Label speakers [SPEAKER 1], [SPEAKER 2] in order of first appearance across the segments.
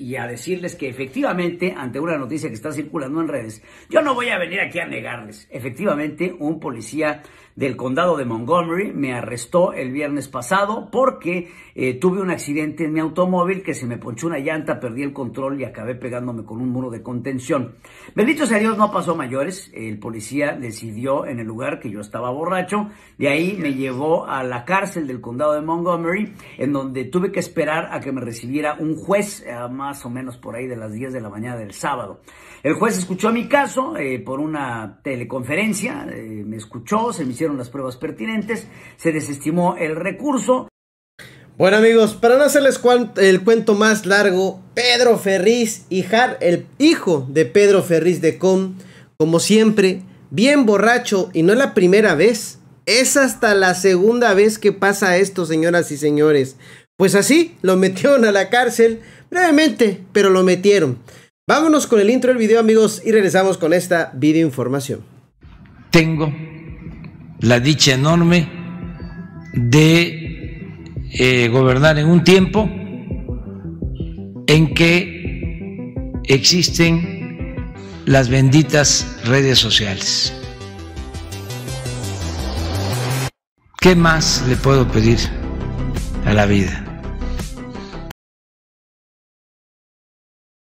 [SPEAKER 1] y a decirles que efectivamente, ante una noticia que está circulando en redes, yo no voy a venir aquí a negarles. Efectivamente, un policía del condado de Montgomery me arrestó el viernes pasado porque eh, tuve un accidente en mi automóvil que se me ponchó una llanta, perdí el control y acabé pegándome con un muro de contención. Bendito sea Dios, no pasó mayores. El policía decidió en el lugar que yo estaba borracho. De ahí me llevó a la cárcel del condado de Montgomery, en donde tuve que esperar a que me recibiera un juez. más más o menos por ahí de las 10 de la mañana del sábado. El juez escuchó mi caso eh, por una teleconferencia, eh, me escuchó, se me hicieron las pruebas pertinentes, se desestimó el recurso. Bueno amigos,
[SPEAKER 2] para no hacerles el cuento más largo, Pedro Ferriz el hijo de Pedro Ferriz de Com, como siempre, bien borracho y no es la primera vez, es hasta la segunda vez que pasa esto, señoras y señores. Pues así, lo metieron a la cárcel brevemente, pero lo metieron. Vámonos con el intro del video, amigos, y regresamos con esta videoinformación Tengo la dicha enorme de eh, gobernar en
[SPEAKER 1] un tiempo en que existen las benditas redes sociales.
[SPEAKER 2] ¿Qué más le puedo pedir a la vida?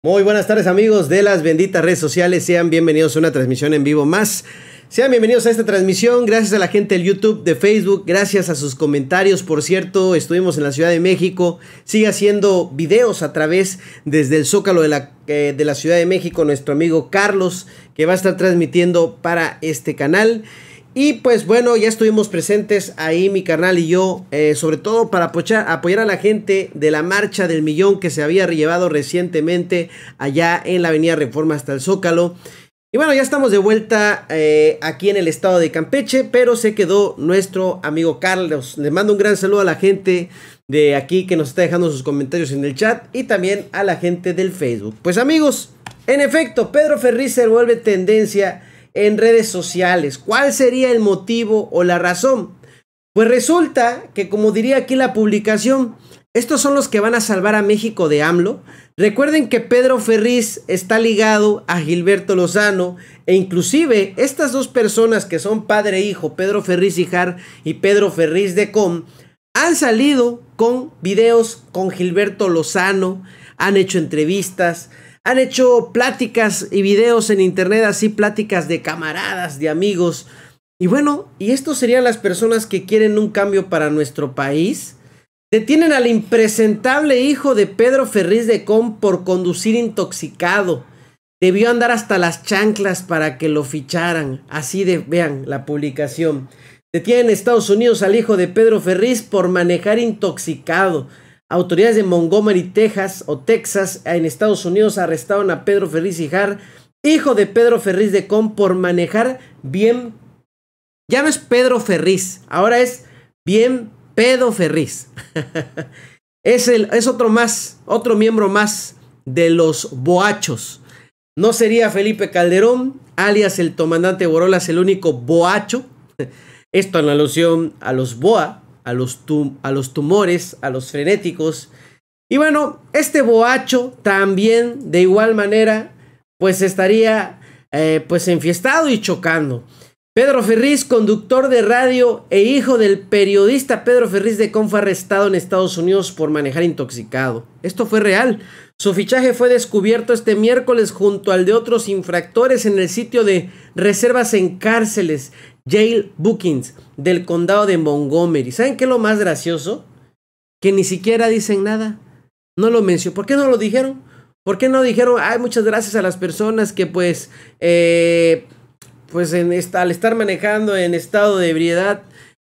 [SPEAKER 2] Muy buenas tardes amigos de las benditas redes sociales, sean bienvenidos a una transmisión en vivo más. Sean bienvenidos a esta transmisión, gracias a la gente del YouTube, de Facebook, gracias a sus comentarios. Por cierto, estuvimos en la Ciudad de México, sigue haciendo videos a través desde el Zócalo de la, eh, de la Ciudad de México, nuestro amigo Carlos, que va a estar transmitiendo para este canal. Y pues bueno, ya estuvimos presentes ahí mi carnal y yo, eh, sobre todo para apoyar, apoyar a la gente de la marcha del millón que se había llevado recientemente allá en la Avenida Reforma hasta el Zócalo. Y bueno, ya estamos de vuelta eh, aquí en el estado de Campeche, pero se quedó nuestro amigo Carlos. Le mando un gran saludo a la gente de aquí que nos está dejando sus comentarios en el chat y también a la gente del Facebook. Pues amigos, en efecto, Pedro Ferriz vuelve tendencia en redes sociales. ¿Cuál sería el motivo o la razón? Pues resulta que, como diría aquí la publicación, estos son los que van a salvar a México de AMLO. Recuerden que Pedro Ferriz está ligado a Gilberto Lozano e inclusive estas dos personas que son padre e hijo, Pedro Ferriz Ijar y Pedro Ferriz de Com, han salido con videos con Gilberto Lozano, han hecho entrevistas, han hecho pláticas y videos en internet, así pláticas de camaradas, de amigos. Y bueno, y estos serían las personas que quieren un cambio para nuestro país. Detienen al impresentable hijo de Pedro Ferriz de Com por conducir intoxicado. Debió andar hasta las chanclas para que lo ficharan. Así de, vean la publicación. Detienen a Estados Unidos al hijo de Pedro Ferriz por manejar intoxicado. Autoridades de Montgomery, Texas o Texas en Estados Unidos arrestaron a Pedro Ferriz Jar, hijo de Pedro Ferriz de Com, por manejar bien. Ya no es Pedro Ferriz, ahora es bien Pedro Ferriz. es, el, es otro más, otro miembro más de los boachos. No sería Felipe Calderón, alias el comandante Borolas, el único boacho. Esto en alusión a los boa, a los, a los tumores, a los frenéticos. Y bueno, este boacho también de igual manera pues estaría eh, pues enfiestado y chocando. Pedro Ferriz, conductor de radio e hijo del periodista Pedro Ferriz de Con, arrestado en Estados Unidos por manejar intoxicado. Esto fue real. Su fichaje fue descubierto este miércoles junto al de otros infractores en el sitio de reservas en cárceles Jail Bookings del condado de Montgomery. ¿Saben qué es lo más gracioso? Que ni siquiera dicen nada. No lo mencionó. ¿Por qué no lo dijeron? ¿Por qué no dijeron, ay, muchas gracias a las personas que pues, eh, pues en al estar manejando en estado de ebriedad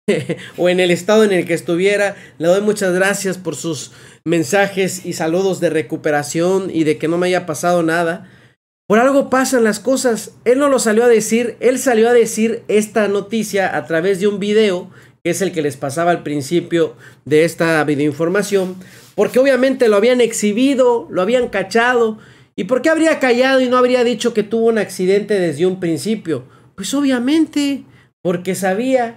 [SPEAKER 2] o en el estado en el que estuviera, le doy muchas gracias por sus mensajes y saludos de recuperación y de que no me haya pasado nada. Por algo pasan las cosas. Él no lo salió a decir, él salió a decir esta noticia a través de un video, que es el que les pasaba al principio de esta videoinformación, porque obviamente lo habían exhibido, lo habían cachado. ¿Y por qué habría callado y no habría dicho que tuvo un accidente desde un principio? Pues obviamente, porque sabía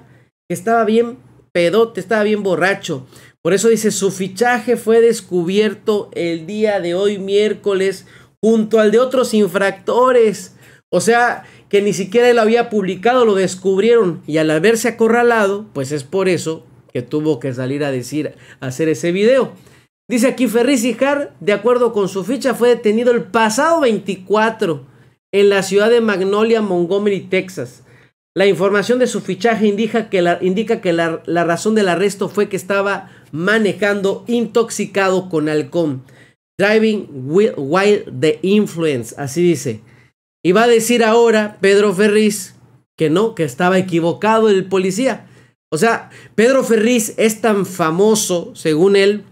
[SPEAKER 2] que estaba bien pedote, estaba bien borracho. Por eso dice, su fichaje fue descubierto el día de hoy miércoles junto al de otros infractores. O sea, que ni siquiera él había publicado, lo descubrieron y al haberse acorralado, pues es por eso que tuvo que salir a decir, a hacer ese video. Dice aquí Ferris Hijar, de acuerdo con su ficha, fue detenido el pasado 24 en la ciudad de Magnolia, Montgomery, Texas. La información de su fichaje indica que la, indica que la, la razón del arresto fue que estaba manejando intoxicado con alcohol Driving While the Influence, así dice. Y va a decir ahora Pedro Ferriz que no, que estaba equivocado el policía. O sea, Pedro Ferriz es tan famoso, según él,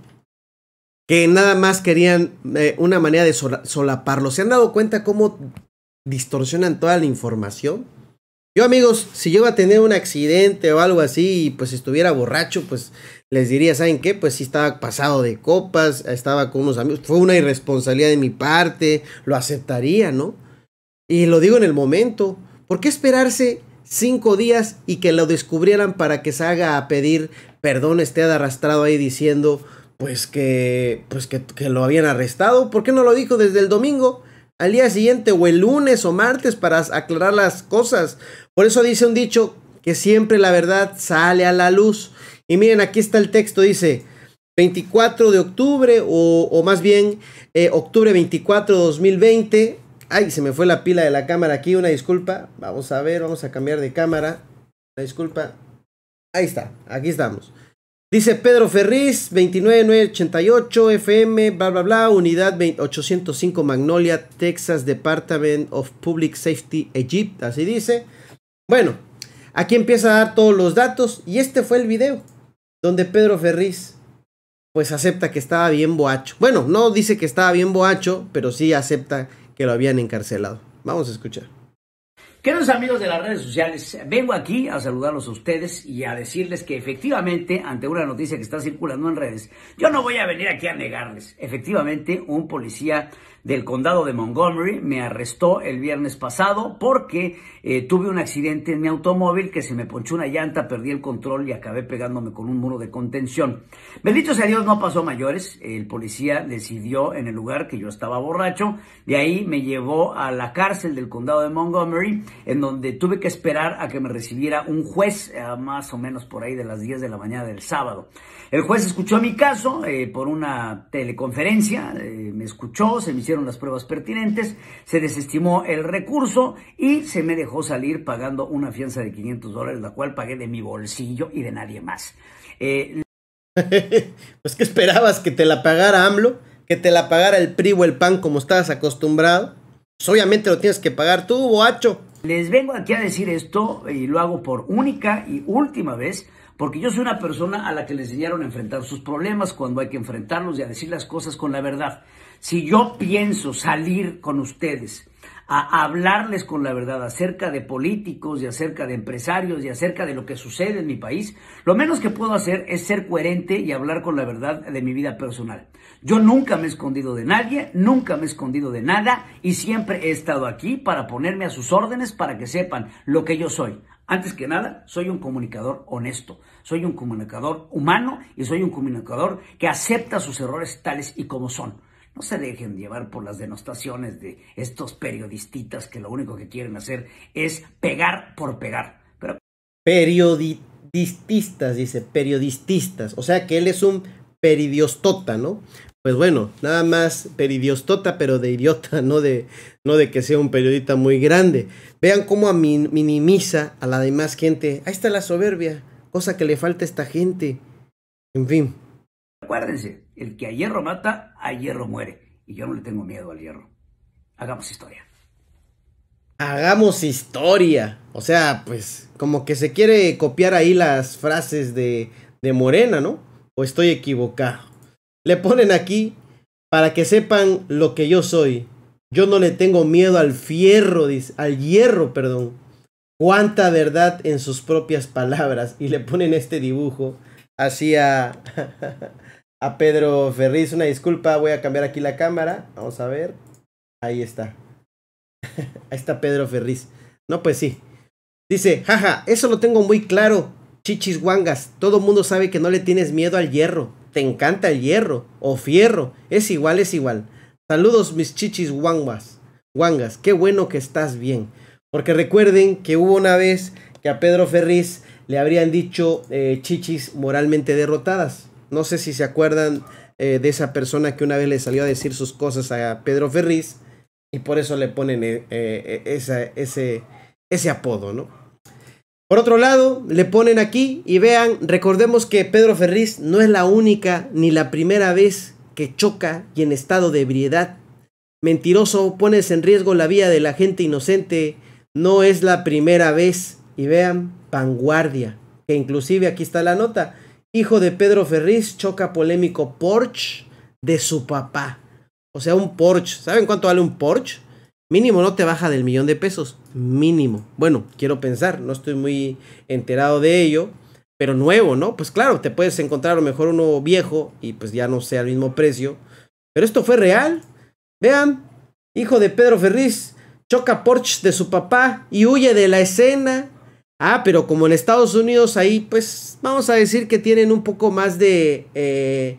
[SPEAKER 2] que nada más querían eh, una manera de solaparlo. ¿Se han dado cuenta cómo distorsionan toda la información? Yo amigos, si yo iba a tener un accidente o algo así y pues estuviera borracho, pues les diría, ¿saben qué? Pues sí estaba pasado de copas, estaba con unos amigos, fue una irresponsabilidad de mi parte, lo aceptaría, ¿no? Y lo digo en el momento, ¿por qué esperarse cinco días y que lo descubrieran para que salga a pedir perdón, esté arrastrado ahí diciendo, pues que, pues que lo habían arrestado? ¿Por qué no lo dijo desde el domingo? Al día siguiente o el lunes o martes para aclarar las cosas. Por eso dice un dicho que siempre la verdad sale a la luz. Y miren, aquí está el texto, dice 24 de octubre o, más bien eh, octubre 24 de 2020. Ay, se me fue la pila de la cámara aquí, una disculpa. Vamos a ver, vamos a cambiar de cámara. Una disculpa. Ahí está, aquí estamos. Dice Pedro Ferriz, 29988 FM, bla, bla, bla, unidad 805 Magnolia, Texas Department of Public Safety, Egypt, así dice. Bueno, aquí empieza a dar todos los datos y este fue el video donde Pedro Ferriz pues acepta que estaba bien boacho. Bueno, no dice que estaba bien boacho, pero sí acepta que lo habían encarcelado. Vamos a escuchar.
[SPEAKER 1] Queridos amigos de las redes sociales, vengo aquí a saludarlos a ustedes y a decirles que efectivamente, ante una noticia que está circulando en redes, yo no voy a venir aquí a negarles. Efectivamente, un policía del condado de Montgomery me arrestó el viernes pasado porque eh, tuve un accidente en mi automóvil que se me ponchó una llanta, perdí el control y acabé pegándome con un muro de contención. Bendito sea Dios, no pasó mayores. El policía decidió en el lugar que yo estaba borracho. De ahí me llevó a la cárcel del condado de Montgomery, en donde tuve que esperar a que me recibiera un juez, eh, más o menos por ahí de las 10 de la mañana del sábado. El juez escuchó mi caso eh, por una teleconferencia, me escuchó, se me hicieron las pruebas pertinentes, se desestimó el recurso y se me dejó salir pagando una fianza de 500 dólares, la cual pagué de mi bolsillo y de nadie más. Eh, pues que esperabas que te
[SPEAKER 2] la pagara AMLO, que te la pagara el PRI o el PAN como estabas acostumbrado. Pues, obviamente
[SPEAKER 1] lo tienes que pagar tú, boacho. Les vengo aquí a decir esto eh, y lo hago por única y última vez porque yo soy una persona a la que le enseñaron a enfrentar sus problemas cuando hay que enfrentarlos y a decir las cosas con la verdad. Si yo pienso salir con ustedes a hablarles con la verdad acerca de políticos y acerca de empresarios y acerca de lo que sucede en mi país, lo menos que puedo hacer es ser coherente y hablar con la verdad de mi vida personal. Yo nunca me he escondido de nadie, nunca me he escondido de nada y siempre he estado aquí para ponerme a sus órdenes para que sepan lo que yo soy. Antes que nada, soy un comunicador honesto, soy un comunicador humano y soy un comunicador que acepta sus errores tales y como son. No se dejen llevar por las denostaciones de estos periodistas que lo único que quieren hacer es pegar por pegar. Pero...
[SPEAKER 2] Periodistas, dice, periodistas. O sea que él es un peridiostota, ¿no? Pues bueno, nada más peridiostota, pero de idiota, no de, no de que sea un periodista muy grande. Vean cómo minimiza a la demás gente. Ahí está la soberbia, cosa que le falta a esta gente. En fin.
[SPEAKER 1] Acuérdense, el que a hierro mata, a hierro muere. Y yo no le tengo miedo al hierro. Hagamos historia.
[SPEAKER 2] Hagamos historia. O sea, pues como que se quiere copiar ahí las frases de, de Morena, ¿no? O estoy equivocado. Le ponen aquí para que sepan lo que yo soy. Yo no le tengo miedo al fierro, al hierro, perdón. Cuánta verdad en sus propias palabras. Y le ponen este dibujo hacia a Pedro Ferriz. Una disculpa, voy a cambiar aquí la cámara. Vamos a ver. Ahí está. Ahí está Pedro Ferriz. No, pues sí. Dice, jaja, eso lo tengo muy claro. Chichis guangas, todo mundo sabe que no le tienes miedo al hierro. Te encanta el hierro o fierro. Es igual, es igual. Saludos mis chichis guangas. Guangas, qué bueno que estás bien. Porque recuerden que hubo una vez que a Pedro Ferriz le habrían dicho eh, chichis moralmente derrotadas. No sé si se acuerdan eh, de esa persona que una vez le salió a decir sus cosas a Pedro Ferriz y por eso le ponen eh, eh, e, ese, apodo, ¿no? Por otro lado, le ponen aquí y vean, recordemos que Pedro Ferriz no es la única ni la primera vez que choca y en estado de ebriedad. Mentiroso, pones en riesgo la vida de la gente inocente. No es la primera vez. Y vean, vanguardia, que inclusive aquí está la nota. Hijo de Pedro Ferriz choca polémico Porsche de su papá. O sea, un Porsche. ¿Saben cuánto vale un Porsche? Mínimo no te baja del millón de pesos. Mínimo. Bueno, quiero pensar, no estoy muy enterado de ello. Pero nuevo, ¿no? Pues claro, te puedes encontrar a lo mejor uno viejo y pues ya no sea al mismo precio. Pero esto fue real. Vean, hijo de Pedro Ferriz choca Porsche de su papá y huye de la escena. Ah, pero como en Estados Unidos ahí, pues vamos a decir que tienen un poco más de... Eh,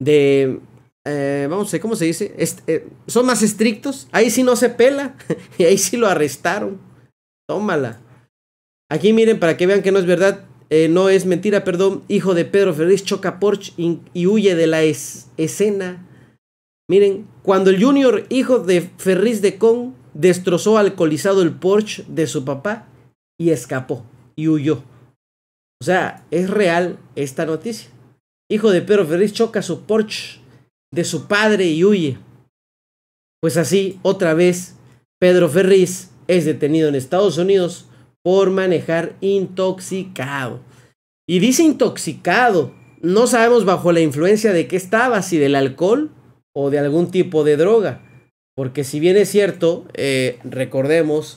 [SPEAKER 2] de... Eh, vamos a ver, ¿cómo se dice? Eh, son más estrictos. Ahí sí no se pela. y ahí sí lo arrestaron. Tómala. Aquí miren, para que vean que no es verdad. no es mentira, perdón. Hijo de Pedro Ferris choca Porsche y, huye de la escena. Miren, cuando el Junior, hijo de Ferris de Con, destrozó alcoholizado el Porsche de su papá, y escapó y huyó. O sea, es real esta noticia. Hijo de Pedro Ferriz choca su Porsche de su padre y huye. Pues así, otra vez, Pedro Ferriz es detenido en Estados Unidos por manejar intoxicado. Y dice intoxicado. No sabemos bajo la influencia de qué estaba, si del alcohol o de algún tipo de droga. Porque si bien es cierto, eh, recordemos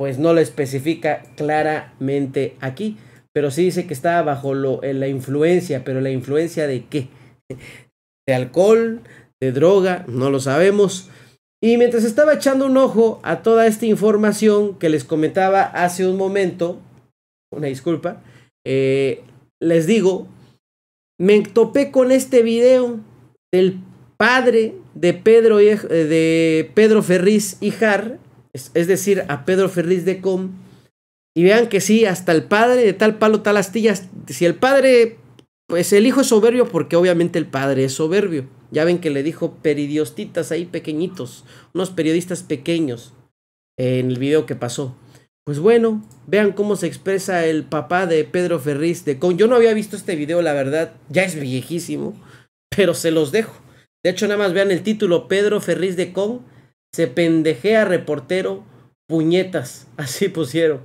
[SPEAKER 2] pues no lo especifica claramente aquí, pero sí dice que estaba bajo eh, la influencia, pero la influencia de qué? De alcohol, de droga, no lo sabemos. Y mientras estaba echando un ojo a toda esta información que les comentaba hace un momento, una disculpa, eh, les digo, me topé con este video del padre de Pedro, eh, de Pedro Ferriz Ijar, es, decir, a Pedro Ferriz de Com. Y vean que sí, hasta el padre de tal palo, tal astilla, si el padre, pues el hijo es soberbio porque obviamente el padre es soberbio. Ya ven que le dijo peridiostitas ahí pequeñitos, unos periodistas pequeños en el video que pasó. Pues bueno, vean cómo se expresa el papá de Pedro Ferriz de Con. Yo no había visto este video, la verdad, ya es viejísimo, pero se los dejo. De hecho, nada más vean el título Pedro Ferriz de Con se pendejea reportero, puñetas, así pusieron.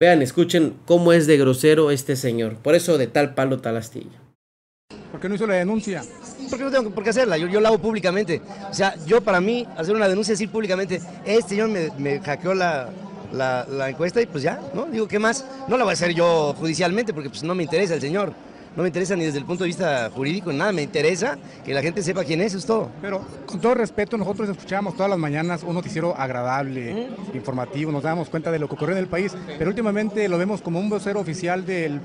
[SPEAKER 2] Vean, escuchen cómo es de grosero este señor. Por eso de tal palo tal astilla.
[SPEAKER 3] ¿Por qué no hizo la denuncia? Porque no tengo por qué hacerla, yo, la hago públicamente. O sea, yo para mí, hacer una denuncia, decir públicamente, este señor me, hackeó la, la encuesta y pues ya, ¿no? Digo, ¿qué más? No la voy a hacer yo judicialmente porque pues no me interesa el señor no me interesa ni desde el punto de vista jurídico, nada, me interesa que la gente sepa quién es, eso es todo. Pero con todo respeto, nosotros escuchábamos todas las mañanas un noticiero agradable, informativo, nos damos cuenta de lo que ocurrió en el país, pero últimamente lo vemos como un vocero oficial del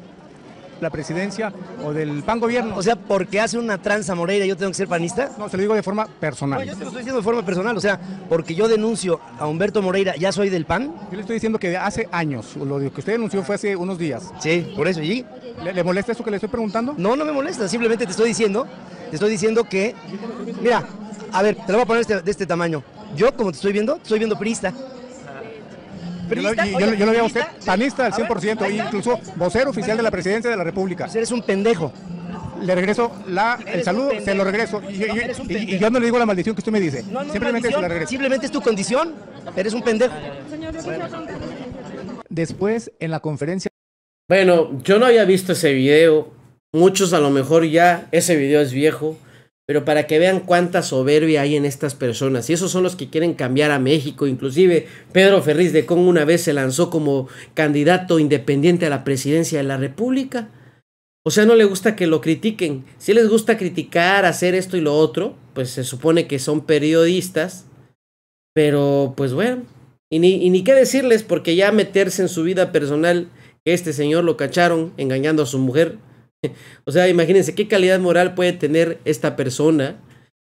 [SPEAKER 3] la presidencia o del pan gobierno. O sea, porque hace una tranza Moreira, yo tengo que ser panista. No, se lo digo de forma personal. te estoy diciendo de forma personal, o sea, porque yo denuncio a Humberto Moreira, ya soy del PAN. Yo le estoy diciendo que hace años, lo que usted denunció fue hace unos días. Sí, por eso, ¿y? ¿Le, molesta eso que le estoy preguntando? No, no me molesta, simplemente te estoy diciendo, te estoy diciendo que, mira, a ver, te lo voy a poner de este tamaño. Yo, como te estoy viendo, estoy viendo prista yo, lo, veo a usted panista al 100%, incluso vocero oficial de la presidencia de la República. Pues eres un pendejo. Le regreso la, el saludo, se lo regreso. Y, yo no le digo la maldición que usted me dice. simplemente Simplemente es tu condición. Eres un pendejo.
[SPEAKER 2] Después, en la conferencia. Bueno, yo no había visto ese video. Muchos a lo mejor ya, ese video es viejo. Pero para que vean cuánta soberbia hay en estas personas. Y esos son los que quieren cambiar a México. Inclusive Pedro Ferriz de Con una vez se lanzó como candidato independiente a la presidencia de la República. O sea, no le gusta que lo critiquen. Si les gusta criticar, hacer esto y lo otro, pues se supone que son periodistas. Pero pues bueno, y ni, y ni qué decirles porque ya meterse en su vida personal, que este señor lo cacharon engañando a su mujer o sea, imagínense qué calidad moral puede tener esta persona.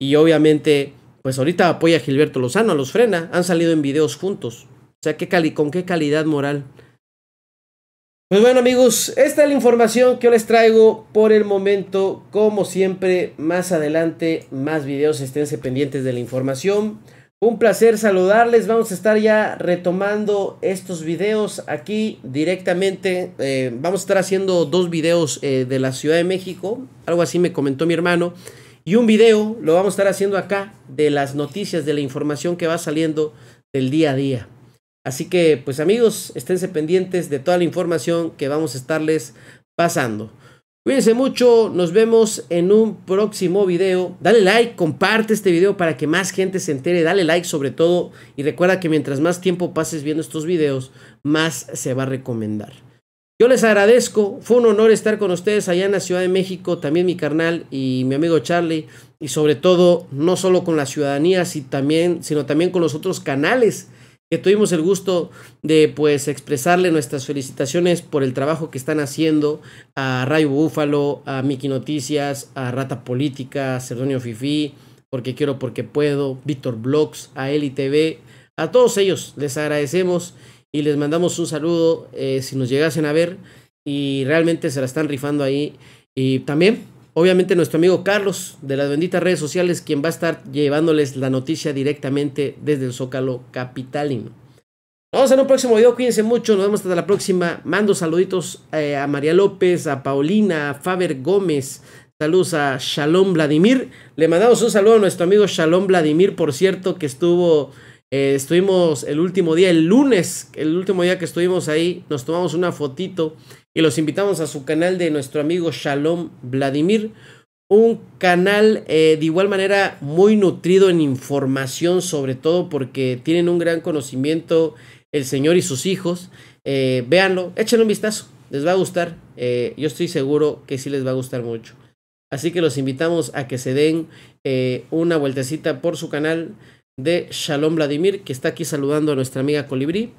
[SPEAKER 2] Y obviamente, pues ahorita apoya a Gilberto Lozano, a los frena, han salido en videos juntos. O sea, ¿qué con qué calidad moral. Pues bueno amigos, esta es la información que yo les traigo por el momento. Como siempre, más adelante, más videos, esténse pendientes de la información. Un placer saludarles. Vamos a estar ya retomando estos videos aquí directamente. Eh, vamos a estar haciendo dos videos eh, de la Ciudad de México. Algo así me comentó mi hermano. Y un video lo vamos a estar haciendo acá de las noticias, de la información que va saliendo del día a día. Así que pues amigos, esténse pendientes de toda la información que vamos a estarles pasando. Cuídense mucho, nos vemos en un próximo video. Dale like, comparte este video para que más gente se entere, dale like sobre todo y recuerda que mientras más tiempo pases viendo estos videos, más se va a recomendar. Yo les agradezco, fue un honor estar con ustedes allá en la Ciudad de México, también mi carnal y mi amigo Charlie, y sobre todo no solo con la ciudadanía, sino también con los otros canales que tuvimos el gusto de pues expresarle nuestras felicitaciones por el trabajo que están haciendo a Rayo Búfalo, a Miki Noticias, a Rata Política, a Cerdonio Fifi, Porque Quiero Porque Puedo, Víctor Blogs, a Eli TV, a todos ellos les agradecemos y les mandamos un saludo eh, si nos llegasen a ver y realmente se la están rifando ahí y también obviamente nuestro amigo Carlos de las benditas redes sociales, quien va a estar llevándoles la noticia directamente desde el Zócalo Capitalino. Vamos a en un próximo video, cuídense mucho, nos vemos hasta la próxima. Mando saluditos eh, a María López, a Paulina, a Faber Gómez, saludos a Shalom Vladimir. Le mandamos un saludo a nuestro amigo Shalom Vladimir, por cierto, que estuvo... Eh, estuvimos el último día, el lunes, el último día que estuvimos ahí, nos tomamos una fotito y los invitamos a su canal de nuestro amigo Shalom Vladimir. Un canal eh, de igual manera muy nutrido en información, sobre todo porque tienen un gran conocimiento el Señor y sus hijos. Eh, véanlo, échenle un vistazo, les va a gustar. Eh, yo estoy seguro que sí les va a gustar mucho. Así que los invitamos a que se den una vueltecita por su canal de Shalom Vladimir, que está aquí saludando a nuestra amiga Colibrí.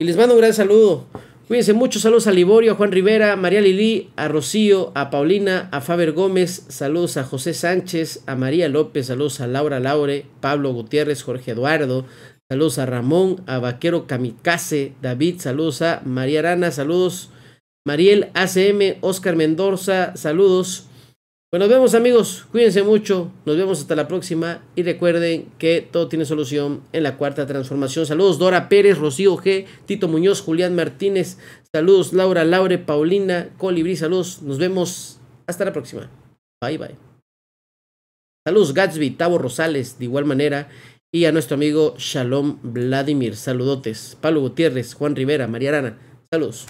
[SPEAKER 2] Y les mando un gran saludo. Cuídense mucho. Saludos a Liborio, a Juan Rivera, a María Lili, a Rocío, a Paulina, a Faber Gómez. Saludos a José Sánchez, a María López. Saludos a Laura Laure, Pablo Gutiérrez, Jorge Eduardo. Saludos a Ramón, a Vaquero Kamikaze, David. Saludos a María Arana. Saludos. Mariel ACM, Oscar Mendoza. Saludos. Bueno pues nos vemos amigos, cuídense mucho, nos vemos hasta la próxima y recuerden que todo tiene solución en la cuarta transformación. Saludos Dora Pérez, Rocío G, Tito Muñoz, Julián Martínez, saludos Laura, Laure, Paulina, Colibrí, saludos, nos vemos hasta la próxima. Bye bye. Saludos Gatsby, Tavo Rosales, de igual manera, y a nuestro amigo Shalom Vladimir,
[SPEAKER 1] saludotes, Pablo Gutiérrez, Juan Rivera, María Arana, saludos.